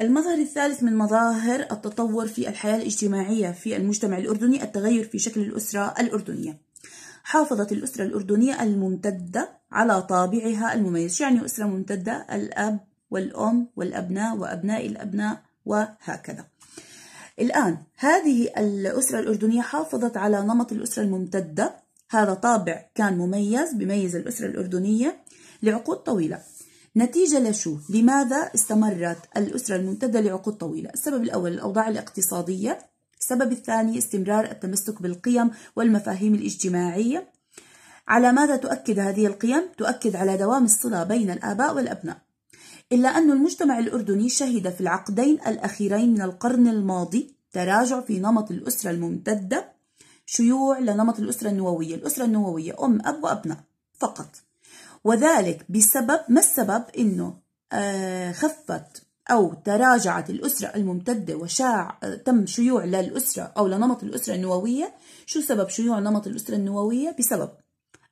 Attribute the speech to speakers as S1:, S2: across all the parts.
S1: المظهر الثالث من مظاهر التطور في الحياة الاجتماعية في المجتمع الأردني التغير في شكل الأسرة الأردنية حافظت الأسرة الأردنية الممتدة على طابعها المميز يعني أسرة ممتدة الأب والأم والأبناء وأبناء الأبناء وهكذا الآن هذه الأسرة الأردنية حافظت على نمط الأسرة الممتدة هذا طابع كان مميز بميز الأسرة الأردنية لعقود طويلة نتيجة لشو؟ لماذا استمرت الأسرة الممتدة لعقود طويلة؟ السبب الأول الأوضاع الاقتصادية السبب الثاني استمرار التمسك بالقيم والمفاهيم الاجتماعية على ماذا تؤكد هذه القيم؟ تؤكد على دوام الصلة بين الآباء والأبناء إلا أن المجتمع الأردني شهد في العقدين الأخيرين من القرن الماضي تراجع في نمط الأسرة الممتدة شيوع لنمط الأسرة النووية الأسرة النووية أم أب وأبناء فقط وذلك بسبب ما السبب انه آه، خفت أو تراجعت الأسرة الممتدة وشاع آه، تم شيوع للأسرة أو لنمط الأسرة النووية شو سبب شيوع نمط الأسرة النووية؟ بسبب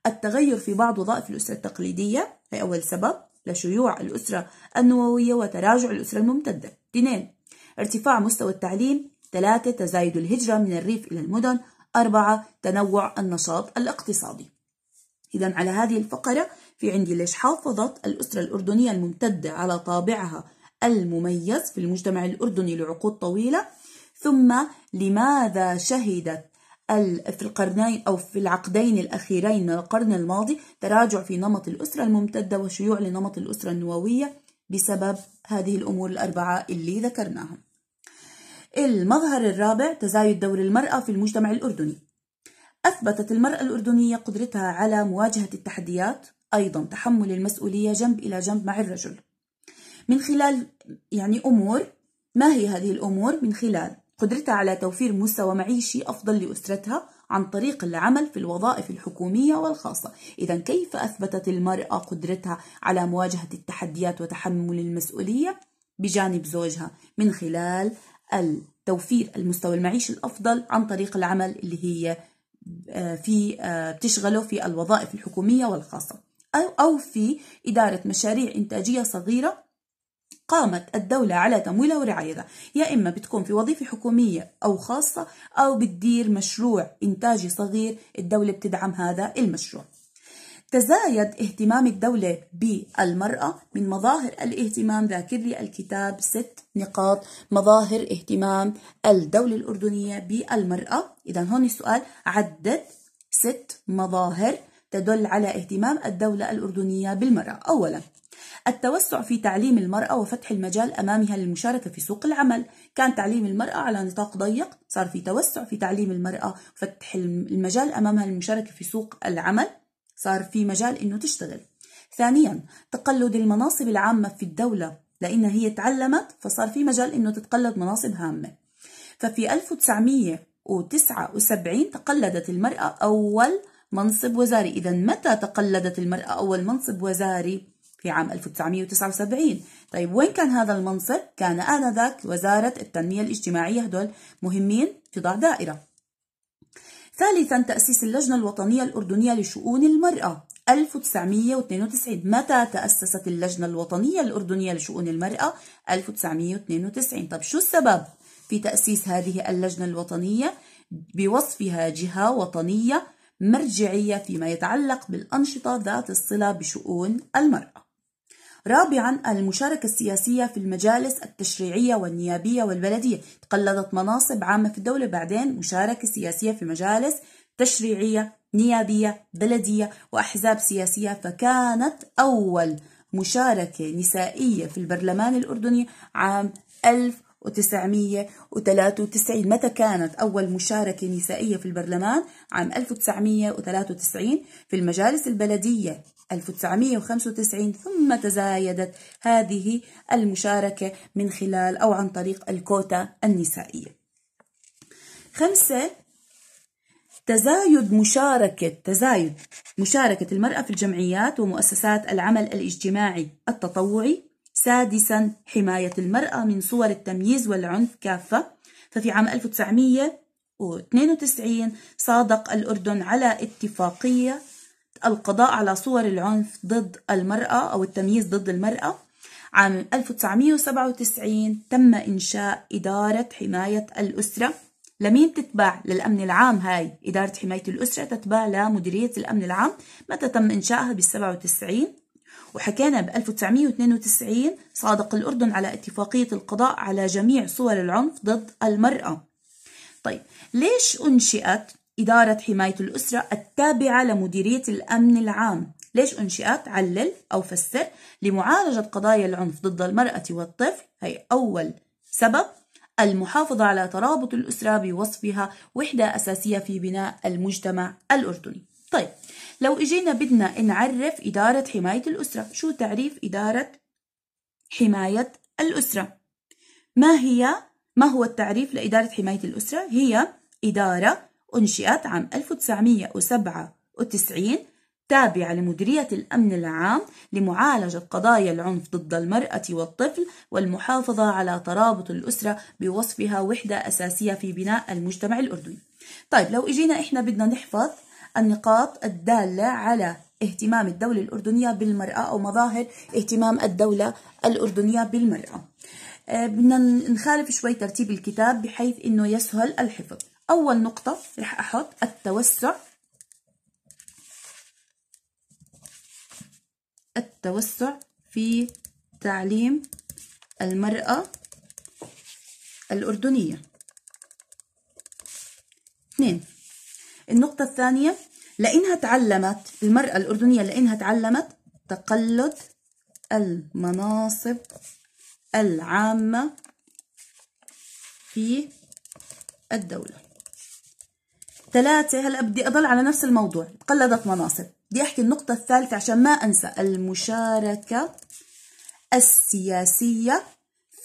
S1: التغير في بعض وظائف الأسرة التقليدية هي أول سبب لشيوع الأسرة النووية وتراجع الأسرة الممتدة اثنين ارتفاع مستوى التعليم ثلاثة تزايد الهجرة من الريف إلى المدن أربعة تنوع النشاط الاقتصادي إذا على هذه الفقرة في عندي ليش حافظت الأسرة الأردنية الممتدة على طابعها المميز في المجتمع الأردني لعقود طويلة ثم لماذا شهدت في القرنين أو في العقدين الأخيرين من القرن الماضي تراجع في نمط الأسرة الممتدة وشيوع لنمط الأسرة النووية بسبب هذه الأمور الأربعة اللي ذكرناها المظهر الرابع تزايد دور المرأة في المجتمع الأردني أثبتت المرأة الأردنية قدرتها على مواجهة التحديات أيضا تحمل المسؤولية جنب إلى جنب مع الرجل من خلال يعني أمور ما هي هذه الأمور من خلال قدرتها على توفير مستوى معيشي أفضل لأسرتها عن طريق العمل في الوظائف الحكومية والخاصة إذا كيف أثبتت المرأة قدرتها على مواجهة التحديات وتحمل المسؤولية بجانب زوجها من خلال توفير المستوى المعيشي الأفضل عن طريق العمل اللي هي آه، في آه، بتشغله في الوظائف الحكومية والخاصة أو في إدارة مشاريع إنتاجية صغيرة قامت الدولة على تمويلها ورعايتها يا إما بتكون في وظيفة حكومية أو خاصة أو بتدير مشروع إنتاجي صغير الدولة بتدعم هذا المشروع تزايد اهتمام الدولة بالمرأة من مظاهر الاهتمام ذاكر لي الكتاب ست نقاط مظاهر اهتمام الدولة الأردنية بالمرأة إذا هون السؤال عدد ست مظاهر تدل على اهتمام الدولة الأردنية بالمرأة أولا التوسع في تعليم المرأة وفتح المجال أمامها للمشاركة في سوق العمل كان تعليم المرأة على نطاق ضيق صار في توسع في تعليم المرأة وفتح المجال أمامها للمشاركة في سوق العمل صار في مجال انه تشتغل ثانيا تقلد المناصب العامة في الدولة لأنها هي تعلمت فصار في مجال انه تتقلد مناصب هامة ففي 1979 تقلدت المرأة أول منصب وزاري إذا متى تقلدت المرأة أول منصب وزاري في عام 1979 طيب وين كان هذا المنصب؟ كان آنذاك وزارة التنمية الاجتماعية هدول مهمين في ضع دائرة ثالثا تأسيس اللجنة الوطنية الأردنية لشؤون المرأة 1992 متى تأسست اللجنة الوطنية الأردنية لشؤون المرأة 1992 طب شو السبب في تأسيس هذه اللجنة الوطنية بوصفها جهة وطنية مرجعية فيما يتعلق بالأنشطة ذات الصلة بشؤون المرأة رابعا المشاركة السياسية في المجالس التشريعية والنيابية والبلدية تقلدت مناصب عامة في الدولة بعدين مشاركة سياسية في مجالس تشريعية نيابية بلدية وأحزاب سياسية فكانت أول مشاركة نسائية في البرلمان الأردني عام 1000 1993 متى كانت أول مشاركة نسائية في البرلمان؟ عام 1993 في المجالس البلدية 1995 ثم تزايدت هذه المشاركة من خلال أو عن طريق الكوتا النسائية خمسة تزايد مشاركة تزايد مشاركة المرأة في الجمعيات ومؤسسات العمل الاجتماعي التطوعي سادسا حماية المرأة من صور التمييز والعنف كافة ففي عام 1992 صادق الأردن على اتفاقية القضاء على صور العنف ضد المرأة أو التمييز ضد المرأة عام 1997 تم إنشاء إدارة حماية الأسرة لمين تتبع للأمن العام هاي إدارة حماية الأسرة تتبع لمديرية الأمن العام متى تم إنشائها بال 97 وحكينا ب 1992 صادق الأردن على اتفاقية القضاء على جميع صور العنف ضد المرأة طيب ليش أنشئت إدارة حماية الأسرة التابعة لمديرية الأمن العام ليش أنشئت علل أو فسر لمعالجة قضايا العنف ضد المرأة والطفل هي أول سبب المحافظة على ترابط الأسرة بوصفها وحدة أساسية في بناء المجتمع الأردني طيب لو اجينا بدنا نعرف إدارة حماية الأسرة شو تعريف إدارة حماية الأسرة ما هي ما هو التعريف لإدارة حماية الأسرة هي إدارة أنشئت عام 1997 تابعة لمديرية الأمن العام لمعالجة قضايا العنف ضد المرأة والطفل والمحافظة على ترابط الأسرة بوصفها وحدة أساسية في بناء المجتمع الأردني طيب لو إجينا إحنا بدنا نحفظ النقاط الدالة على اهتمام الدولة الأردنية بالمرأة أو مظاهر اهتمام الدولة الأردنية بالمرأة آه، بدنا نخالف شوي ترتيب الكتاب بحيث أنه يسهل الحفظ أول نقطة رح أحط التوسع التوسع في تعليم المرأة الأردنية اثنين النقطة الثانية لأنها تعلمت المرأة الأردنية لأنها تعلمت تقلد المناصب العامة في الدولة ثلاثة هلا بدي أضل على نفس الموضوع تقلدت مناصب بدي أحكي النقطة الثالثة عشان ما أنسى المشاركة السياسية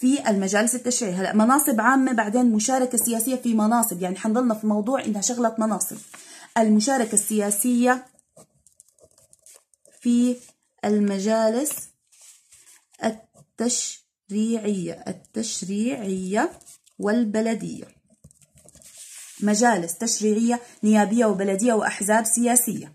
S1: في المجالس التشريعية هلا مناصب عامة بعدين مشاركة سياسية في مناصب يعني حنضلنا في موضوع إنها شغلة مناصب المشاركة السياسية في المجالس التشريعية التشريعية والبلدية مجالس تشريعية نيابية وبلدية وأحزاب سياسية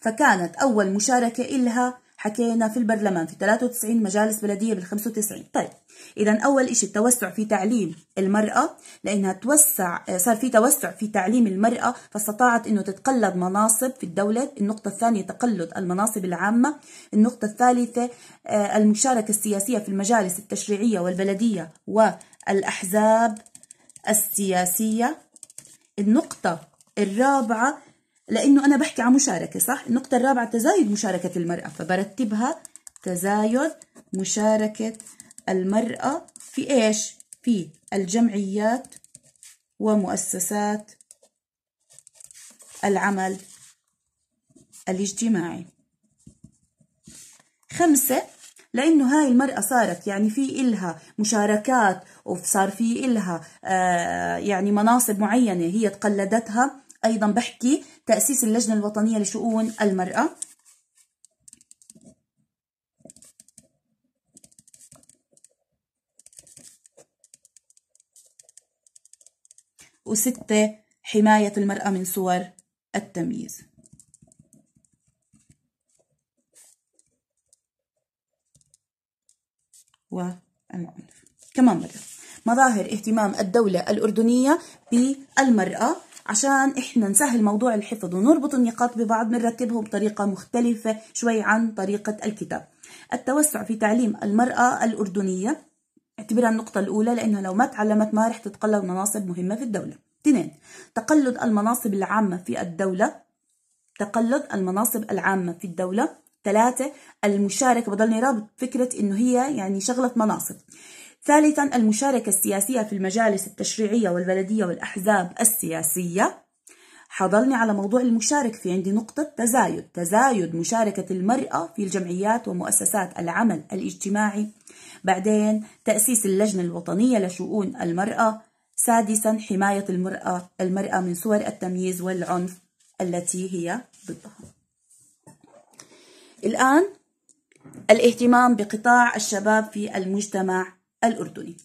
S1: فكانت أول مشاركة إلها حكينا في البرلمان في 93 مجالس بلدية بال 95 طيب إذا أول شيء التوسع في تعليم المرأة لأنها توسع صار في توسع في تعليم المرأة فاستطاعت إنه تتقلد مناصب في الدولة النقطة الثانية تقلد المناصب العامة النقطة الثالثة آه، المشاركة السياسية في المجالس التشريعية والبلدية والأحزاب السياسية النقطة الرابعة لأنه أنا بحكي عن مشاركة صح؟ النقطة الرابعة تزايد مشاركة المرأة فبرتبها تزايد مشاركة المرأة في إيش؟ في الجمعيات ومؤسسات العمل الاجتماعي خمسة لأنه هاي المرأة صارت يعني في إلها مشاركات وصار في إلها آه يعني مناصب معينة هي تقلدتها أيضا بحكي تأسيس اللجنة الوطنية لشؤون المرأة وستة حماية المرأة من صور التمييز والعنف كمان مرة مظاهر اهتمام الدولة الأردنية بالمرأة عشان احنا نسهل موضوع الحفظ ونربط النقاط ببعض بنرتبهم بطريقة مختلفة شوي عن طريقة الكتاب التوسع في تعليم المرأة الأردنية اعتبرها النقطة الأولى لأنها لو ما تعلمت ما رح تتقلد مناصب مهمة في الدولة اثنين تقلد المناصب العامة في الدولة تقلد المناصب العامة في الدولة ثلاثة المشاركة بضلني رابط فكرة إنه هي يعني شغلة مناصب ثالثا المشاركة السياسية في المجالس التشريعية والبلدية والأحزاب السياسية حضلني على موضوع المشارك في عندي نقطة تزايد تزايد مشاركة المرأة في الجمعيات ومؤسسات العمل الاجتماعي بعدين تأسيس اللجنة الوطنية لشؤون المرأة سادسا حماية المرأة المرأة من صور التمييز والعنف التي هي ضدها الآن الاهتمام بقطاع الشباب في المجتمع الأردني